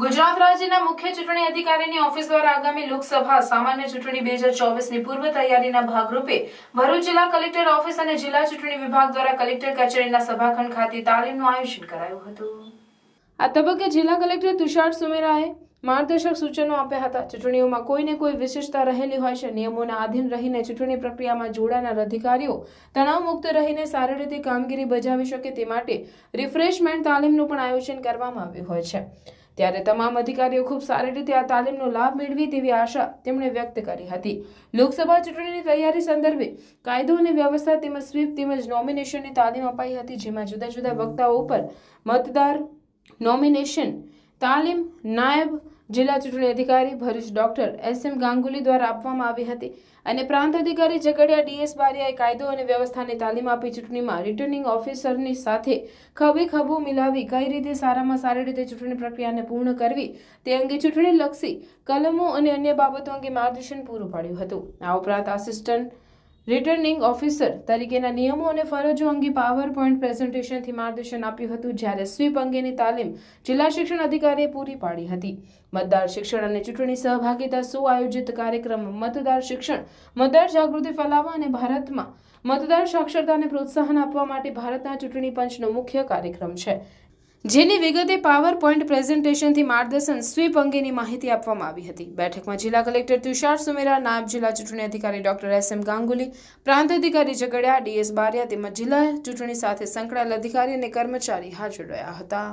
ગુજરાત રાજ્યના મુખ્ય ચૂંટણી અધિકારીની ઓફિસ દ્વારા આગામી લોકસભા સામાન્ય ચૂંટણી બે હજાર ચોવીસની પૂર્વ તૈયારીના ભાગરૂપે ભરૂચ જિલ્લા કલેક્ટર ઓફિસ અને જિલ્લા ચૂંટણી વિભાગ દ્વારા કલેક્ટર કચેરીના સભાખંડ ખાતે તાલીમનું આયોજન કરાયું હતું આ તબક્કે જિલ્લા કલેક્ટર તુષાર સુમેરાએ માર્ગદર્શક સૂચનો આપ્યા હતા ચૂંટણીઓમાં કોઈને કોઈ વિશેષતા રહેલી હોય છે નિયમોના આધીન રહીને ચૂંટણી પ્રક્રિયામાં જોડાનાર અધિકારીઓ તણાવ મુક્ત રહીને સારી રીતે કામગીરી બજાવી શકે તે માટે રિફ્રેશમેન્ટ તાલીમનું પણ આયોજન કરવામાં આવ્યું હોય છે ત્યારે તમામ અધિકારીઓ ખૂબ સારી રીતે આ તાલીમનો લાભ મેળવી તેવી આશા તેમણે વ્યક્ત કરી હતી લોકસભા ચૂંટણીની તૈયારી સંદર્ભે કાયદો અને વ્યવસ્થા તેમજ સ્વીપ તેમજ નોમિનેશનની તાલીમ અપાઈ હતી જેમાં જુદા જુદા વક્તાઓ ઉપર મતદાર નોમિનેશન તાલીમ નાયબ જિલ્લા ચૂંટણી અધિકારી Bharuch doctor S M Ganguly દ્વારા આપવામાં આવી હતી અને પ્રાંત અધિકારી ઝઘડિયા ડીએસ બારિયાએ કાયદો અને વ્યવસ્થાની તાલીમ આપી ચૂંટણીમાં રિટર્નિંગ ઓફિસરની સાથે ખભી ખભો મિલાવી કઈ રીતે સારામાં સારી રીતે ચૂંટણી પ્રક્રિયાને પૂર્ણ કરવી તે અંગે ચૂંટણી લક્ષી કલમો અને અન્ય બાબતો અંગે માર્ગદર્શન પૂરું પાડ્યું હતું આ ઉપરાંત આસિસ્ટન્ટ રિટર્નિંગ ઓફિસર તરીકેના નિયમો અને ફરજો અંગે પાવરપોઈન્ટ પ્રેઝન્ટેશનથી માર્ગદર્શન આપ્યું હતું જ્યારે સ્વીપ અંગેની તાલીમ જિલ્લા શિક્ષણ અધિકારીએ પૂરી પાડી હતી મતદાર શિક્ષણ અને ચૂંટણી સહભાગીતા સુઆયોજિત કાર્યક્રમ મતદાર શિક્ષણ મતદાર જાગૃતિ ફેલાવવા અને ભારતમાં મતદાર સાક્ષરતાને પ્રોત્સાહન આપવા માટે ભારતના ચૂંટણી પંચનો મુખ્ય કાર્યક્રમ છે જેની વિગતે પાવર પોઈન્ટ પ્રેઝન્ટેશનથી માર્ગદર્શન સ્વીપ અંગેની માહિતી આપવામાં આવી હતી બેઠકમાં જિલ્લા કલેક્ટર તુષાર સુમેરા નાયબ જિલ્લા ચૂંટણી અધિકારી ડોક્ટર એસ એમ ગાંગુલી પ્રાંત અધિકારી ઝઘડિયા ડીએસ બારિયા તેમજ જિલ્લા ચૂંટણી સાથે સંકળાયેલ અધિકારી અને કર્મચારી હાજર રહ્યા હતા